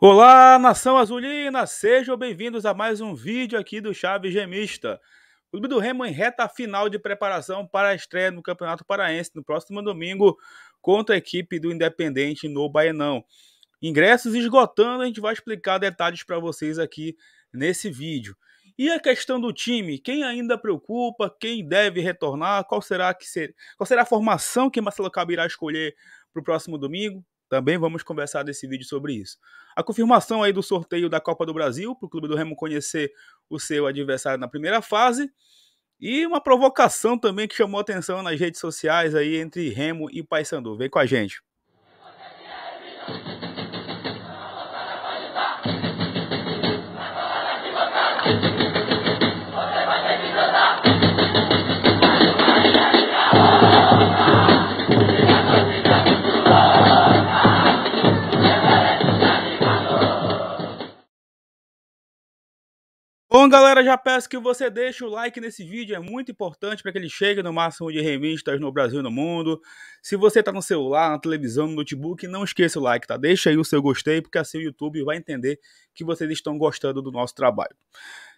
Olá, nação azulina! Sejam bem-vindos a mais um vídeo aqui do Chave Gemista. O Clube do Remo em reta final de preparação para a estreia no Campeonato Paraense no próximo domingo contra a equipe do Independente no Baenão. Ingressos esgotando, a gente vai explicar detalhes para vocês aqui nesse vídeo. E a questão do time, quem ainda preocupa, quem deve retornar, qual será, que ser, qual será a formação que Marcelo Cabirá escolher para o próximo domingo? Também vamos conversar nesse vídeo sobre isso. A confirmação aí do sorteio da Copa do Brasil, para o Clube do Remo conhecer o seu adversário na primeira fase. E uma provocação também que chamou atenção nas redes sociais aí entre Remo e Paysandu. Vem com a gente. Então, galera, já peço que você deixe o like nesse vídeo, é muito importante para que ele chegue no máximo de revistas no Brasil e no mundo. Se você está no celular, na televisão, no notebook, não esqueça o like, tá? Deixa aí o seu gostei, porque assim o YouTube vai entender que vocês estão gostando do nosso trabalho.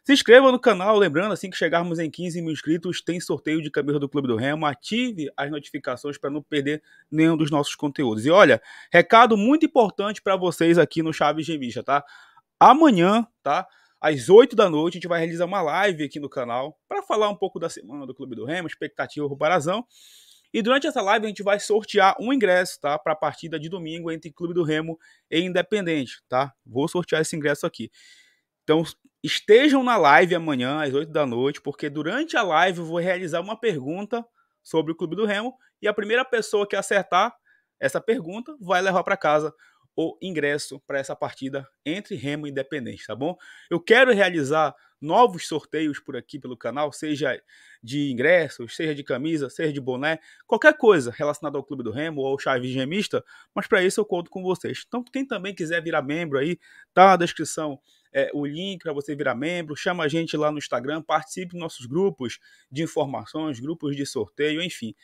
Se inscreva no canal, lembrando, assim que chegarmos em 15 mil inscritos, tem sorteio de camisa do Clube do Remo. Ative as notificações para não perder nenhum dos nossos conteúdos. E olha, recado muito importante para vocês aqui no Chaves Revista, tá? Amanhã, tá? às 8 da noite, a gente vai realizar uma live aqui no canal para falar um pouco da semana do Clube do Remo, expectativa para o Barazão. E durante essa live a gente vai sortear um ingresso, tá? Para a partida de domingo entre Clube do Remo e Independente, tá? Vou sortear esse ingresso aqui. Então, estejam na live amanhã às 8 da noite, porque durante a live eu vou realizar uma pergunta sobre o Clube do Remo e a primeira pessoa que acertar essa pergunta vai levar para casa o ingresso para essa partida entre Remo e Independente, tá bom? Eu quero realizar novos sorteios por aqui pelo canal, seja de ingressos, seja de camisa, seja de boné, qualquer coisa relacionada ao Clube do Remo ou ao Chaves Gemista, mas para isso eu conto com vocês. Então, quem também quiser virar membro aí, tá na descrição é, o link para você virar membro, chama a gente lá no Instagram, participe dos nossos grupos de informações, grupos de sorteio, enfim.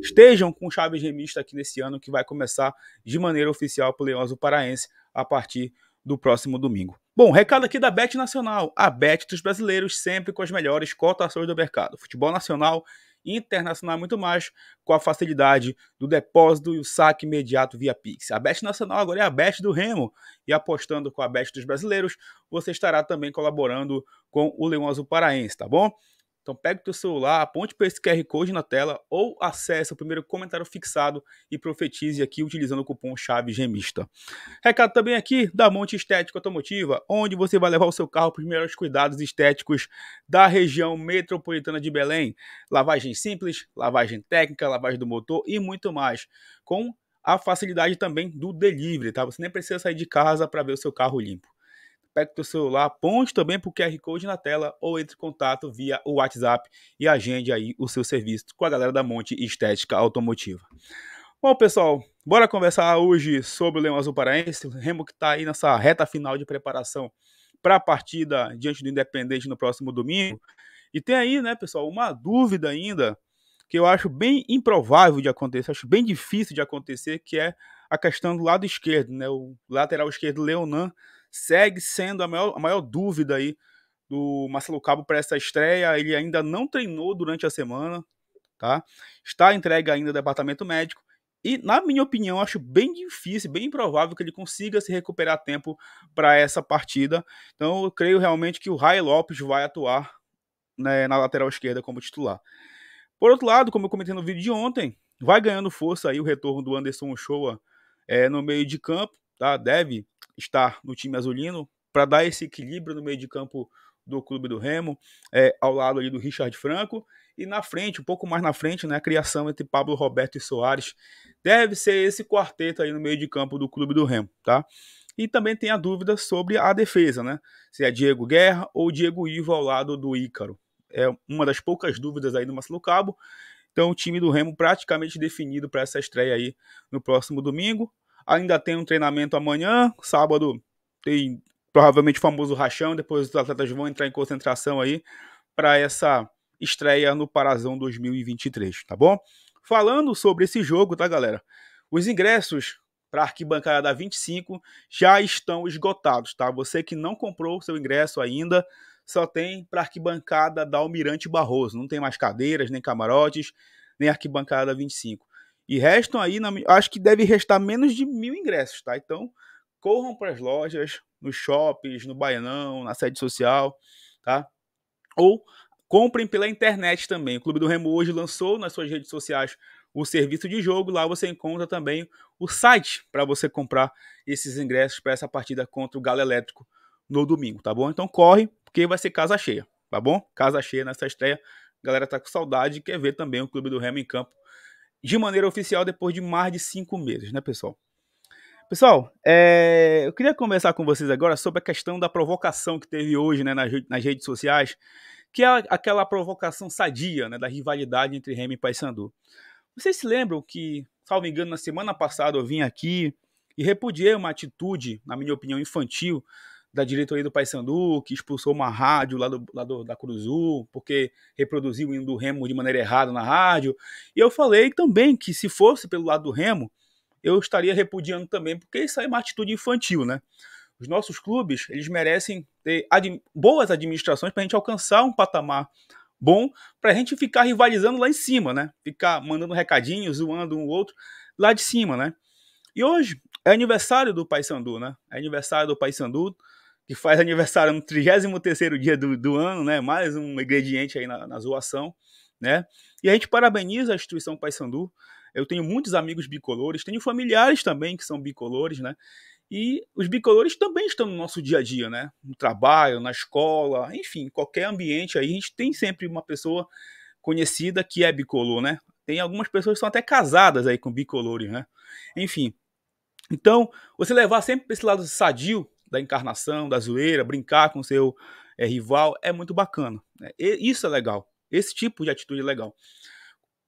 Estejam com o Chaves Gemista aqui nesse ano que vai começar de maneira oficial pelo Leoso Paraense a partir do próximo domingo. Bom, recado aqui da Bet Nacional, a Bet dos brasileiros, sempre com as melhores cotações do mercado. Futebol nacional internacional muito mais, com a facilidade do depósito e o saque imediato via Pix. A Bet Nacional agora é a Bet do Remo, e apostando com a Bet dos brasileiros, você estará também colaborando com o Leão Azul Paraense, tá bom? Então pega o teu celular, aponte para esse QR Code na tela ou acesse o primeiro comentário fixado e profetize aqui utilizando o cupom chave gemista. Recado também aqui da Monte Estética Automotiva, onde você vai levar o seu carro para os melhores cuidados estéticos da região metropolitana de Belém. Lavagem simples, lavagem técnica, lavagem do motor e muito mais. Com a facilidade também do delivery, tá? Você nem precisa sair de casa para ver o seu carro limpo. Pega o teu celular, ponte também para o QR Code na tela ou entre em contato via o WhatsApp e agende aí o seu serviço com a galera da Monte Estética Automotiva. Bom, pessoal, bora conversar hoje sobre o Leão Azul Paraense, o Remo que está aí nessa reta final de preparação para a partida diante do Independente no próximo domingo. E tem aí, né, pessoal, uma dúvida ainda que eu acho bem improvável de acontecer, acho bem difícil de acontecer, que é a questão do lado esquerdo, né? O lateral esquerdo, Leonan, segue sendo a maior, a maior dúvida aí do Marcelo Cabo para essa estreia. Ele ainda não treinou durante a semana, tá? Está entregue ainda ao departamento médico. E, na minha opinião, acho bem difícil, bem improvável que ele consiga se recuperar a tempo para essa partida. Então, eu creio realmente que o Rai Lopes vai atuar né, na lateral esquerda como titular. Por outro lado, como eu comentei no vídeo de ontem, vai ganhando força aí o retorno do Anderson Shoa é, eh, no meio de campo, tá? Deve estar no time azulino para dar esse equilíbrio no meio de campo do clube do Remo, é, ao lado ali do Richard Franco e na frente, um pouco mais na frente, né, a criação entre Pablo Roberto e Soares deve ser esse quarteto aí no meio de campo do clube do Remo, tá? E também tem a dúvida sobre a defesa, né? Se é Diego Guerra ou Diego Ivo ao lado do Ícaro. É uma das poucas dúvidas aí do Marcelo Cabo. Então, o time do Remo praticamente definido para essa estreia aí no próximo domingo. Ainda tem um treinamento amanhã, sábado tem provavelmente o famoso rachão, depois os atletas vão entrar em concentração aí para essa estreia no Parazão 2023, tá bom? Falando sobre esse jogo, tá, galera? Os ingressos para a arquibancada da 25 já estão esgotados, tá? Você que não comprou seu ingresso ainda, só tem para a arquibancada da Almirante Barroso, não tem mais cadeiras, nem camarotes, nem arquibancada da 25. E restam aí, na, acho que deve restar menos de mil ingressos, tá? Então, corram para as lojas, nos shoppings, no Baianão, na sede social, tá? Ou comprem pela internet também. O Clube do Remo hoje lançou nas suas redes sociais o serviço de jogo. Lá você encontra também o site para você comprar esses ingressos para essa partida contra o Galo Elétrico no domingo, tá bom? Então corre, porque vai ser casa cheia, tá bom? Casa cheia nessa estreia. A galera tá com saudade e quer ver também o Clube do Remo em campo de maneira oficial depois de mais de cinco meses, né, pessoal? Pessoal, é, eu queria conversar com vocês agora sobre a questão da provocação que teve hoje né, nas, nas redes sociais, que é aquela provocação sadia né, da rivalidade entre Remy e Paysandu. Vocês se lembram que, salvo engano, na semana passada eu vim aqui e repudiei uma atitude, na minha opinião, infantil da diretoria do Paysandu, que expulsou uma rádio lá, do, lá do, da Cruzu, porque reproduziu o hino do Remo de maneira errada na rádio. E eu falei também que se fosse pelo lado do Remo, eu estaria repudiando também, porque isso aí é uma atitude infantil, né? Os nossos clubes, eles merecem ter ad, boas administrações para a gente alcançar um patamar bom, para a gente ficar rivalizando lá em cima, né? Ficar mandando recadinhos, zoando um outro lá de cima, né? E hoje é aniversário do Paysandu, né? É aniversário do Paysandu. Sandu que faz aniversário no 33 dia do, do ano, né? Mais um ingrediente aí na, na zoação, né? E a gente parabeniza a instituição Paysandu. Eu tenho muitos amigos bicolores, tenho familiares também que são bicolores, né? E os bicolores também estão no nosso dia a dia, né? No trabalho, na escola, enfim, qualquer ambiente aí, a gente tem sempre uma pessoa conhecida que é bicolor, né? Tem algumas pessoas que são até casadas aí com bicolores, né? Enfim. Então, você levar sempre para esse lado sadio, da encarnação, da zoeira, brincar com seu é, rival, é muito bacana. Né? isso é legal. Esse tipo de atitude é legal.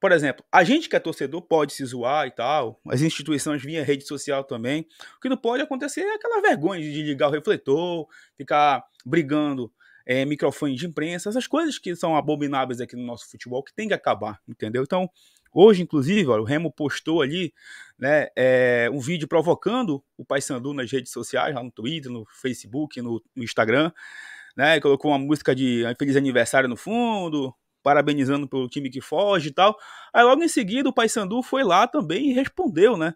Por exemplo, a gente que é torcedor pode se zoar e tal, as instituições via rede social também. O que não pode acontecer é aquela vergonha de ligar o refletor, ficar brigando é, microfone de imprensa, essas coisas que são abomináveis aqui no nosso futebol, que tem que acabar, entendeu? Então, Hoje, inclusive, ó, o Remo postou ali né, é, um vídeo provocando o Paysandu nas redes sociais, lá no Twitter, no Facebook, no, no Instagram. Né, colocou uma música de Feliz Aniversário no fundo, parabenizando pelo time que foge e tal. Aí logo em seguida o Paysandu foi lá também e respondeu, né?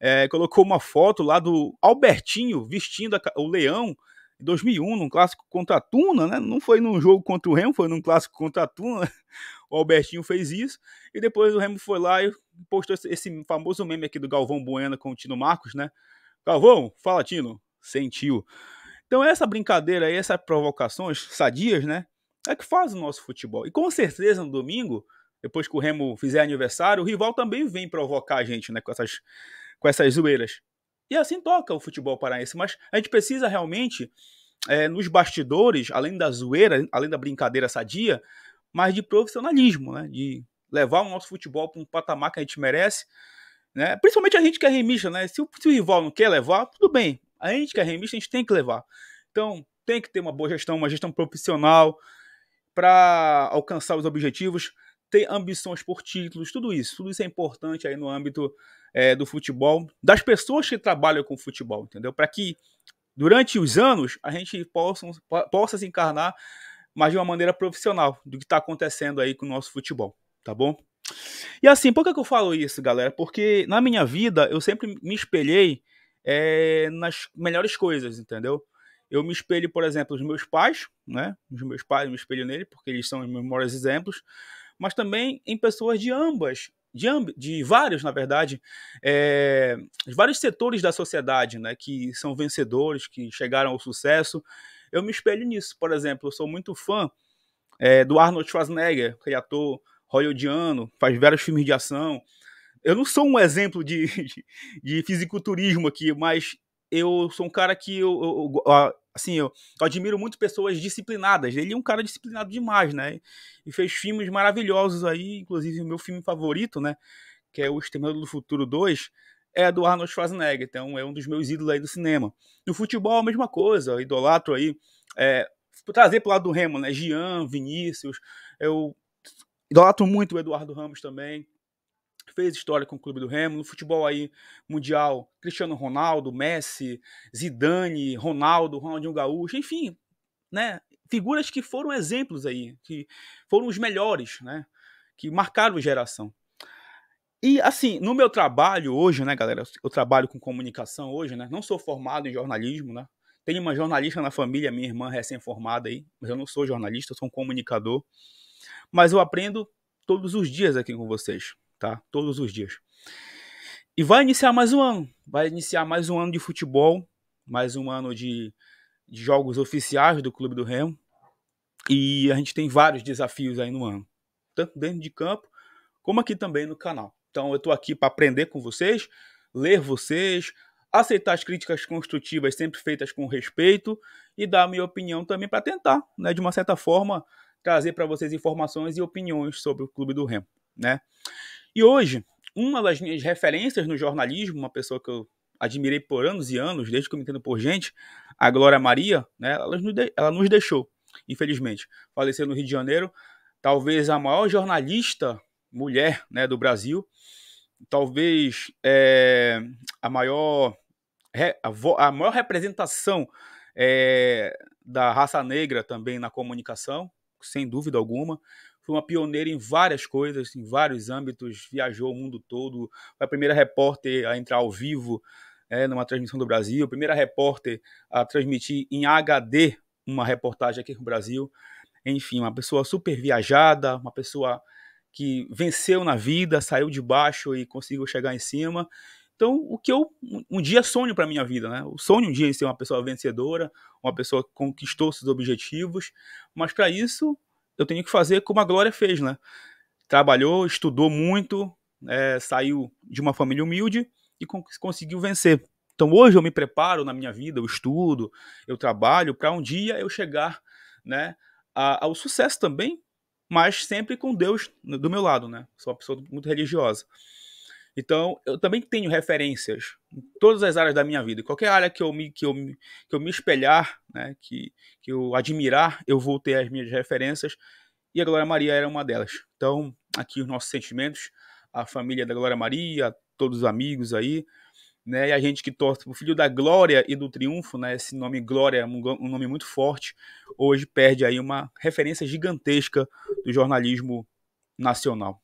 É, colocou uma foto lá do Albertinho vestindo a, o leão em 2001, num clássico contra a Tuna, né? Não foi num jogo contra o Remo, foi num clássico contra a Tuna. O Albertinho fez isso. E depois o Remo foi lá e postou esse famoso meme aqui do Galvão Bueno com o Tino Marcos, né? Galvão, fala Tino, sentiu. Então essa brincadeira aí, essas provocações sadias, né? É que faz o nosso futebol. E com certeza no domingo, depois que o Remo fizer aniversário, o rival também vem provocar a gente, né? Com essas, com essas zoeiras. E assim toca o futebol paraense. Mas a gente precisa realmente, é, nos bastidores, além da zoeira, além da brincadeira sadia, mas de profissionalismo, né? De levar o nosso futebol para um patamar que a gente merece. Né? Principalmente a gente que é remista, né? Se o, se o rival não quer levar, tudo bem. A gente que é remista, a gente tem que levar. Então, tem que ter uma boa gestão, uma gestão profissional para alcançar os objetivos, ter ambições por títulos, tudo isso. Tudo isso é importante aí no âmbito é, do futebol, das pessoas que trabalham com futebol, entendeu? Para que durante os anos a gente possa, possa se encarnar mais de uma maneira profissional do que está acontecendo aí com o nosso futebol, tá bom? E assim, por que, eu falo isso, galera? Porque na minha vida eu sempre me espelhei é, nas melhores coisas, entendeu? Eu me espelho, por exemplo, nos meus pais, né? Os meus pais, eu me espelho nele porque eles são os meus maiores exemplos, mas também em pessoas de ambas de, de vários, na verdade, é, vários setores da sociedade, né, que são vencedores, que chegaram ao sucesso. Eu me espelho nisso, por exemplo, eu sou muito fã é, do Arnold Schwarzenegger, que é ator hollywoodiano, faz vários filmes de ação. Eu não sou um exemplo de, de, de fisiculturismo aqui, mas eu sou um cara que eu, eu, eu, assim, eu, eu, admiro muito pessoas disciplinadas. Ele é um cara disciplinado demais, né? E fez filmes maravilhosos aí, inclusive o meu filme favorito, né? Que é O Exterminador do Futuro 2, é do Arnold Schwarzenegger, então é um dos meus ídolos aí do cinema. No futebol, a mesma coisa, idolatro aí. É, trazer pro lado do Remo, né? Gian, Vinícius, eu idolatro muito o Eduardo Ramos também fez história com o clube do Remo, no futebol aí mundial, Cristiano Ronaldo, Messi, Zidane, Ronaldo, Ronaldinho Gaúcho, enfim, né, figuras que foram exemplos aí, que foram os melhores, né, que marcaram geração. E assim, no meu trabalho hoje, né, galera, eu trabalho com comunicação hoje, né, não sou formado em jornalismo, né, tenho uma jornalista na família, minha irmã recém-formada aí, mas eu não sou jornalista, eu sou um comunicador, mas eu aprendo todos os dias aqui com vocês tá? Todos os dias. E vai iniciar mais um ano. Vai iniciar mais um ano de futebol, mais um ano de, de jogos oficiais do Clube do Remo. E a gente tem vários desafios aí no ano, tanto dentro de campo como aqui também no canal. Então eu estou aqui para aprender com vocês, ler vocês, aceitar as críticas construtivas sempre feitas com respeito e dar a minha opinião também para tentar, né, de uma certa forma, trazer para vocês informações e opiniões sobre o Clube do Remo, né? E hoje, uma das minhas referências no jornalismo, uma pessoa que eu admirei por anos e anos, desde que eu me entendo por gente, a Glória Maria, né, ela, nos ela nos deixou, infelizmente. Faleceu no Rio de Janeiro, talvez a maior jornalista mulher né, do Brasil, talvez é, a, maior, a, maior representação é, da raça negra também na comunicação, sem dúvida alguma foi uma pioneira em várias coisas, em vários âmbitos, viajou o mundo todo, foi a primeira repórter a entrar ao vivo é, numa transmissão do Brasil, a primeira repórter a transmitir em HD uma reportagem aqui no Brasil. Enfim, uma pessoa super viajada, uma pessoa que venceu na vida, saiu de baixo e conseguiu chegar em cima. Então, o que eu um dia é sonho para minha vida, né? O sonho um dia em é ser uma pessoa vencedora, uma pessoa que conquistou seus objetivos, mas para isso eu tenho que fazer como a Glória fez, né? Trabalhou, estudou muito, é, saiu de uma família humilde e conseguiu vencer. Então hoje eu me preparo na minha vida, eu estudo, eu trabalho para um dia eu chegar, né, a, ao sucesso também, mas sempre com Deus do meu lado, né? Sou uma pessoa muito religiosa. Então, eu também tenho referências em todas as áreas da minha vida. Qualquer área que eu me, que eu, que eu me espelhar, né, que, que eu admirar, eu vou ter as minhas referências. E a Glória Maria era uma delas. Então, aqui os nossos sentimentos, a família da Glória Maria, todos os amigos aí, né, e a gente que torce o filho da glória e do triunfo, né, esse nome Glória é um nome muito forte, hoje perde aí uma referência gigantesca do jornalismo nacional.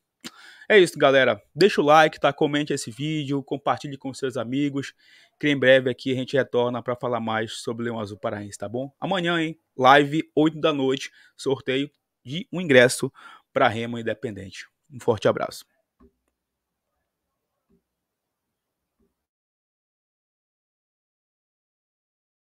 É isso, galera. Deixa o like, tá? Comente esse vídeo, compartilhe com seus amigos. Que em breve aqui a gente retorna para falar mais sobre o Leão Azul Paraense, tá bom? Amanhã, hein? Live 8 da noite, sorteio de um ingresso para Remo Independente. Um forte abraço.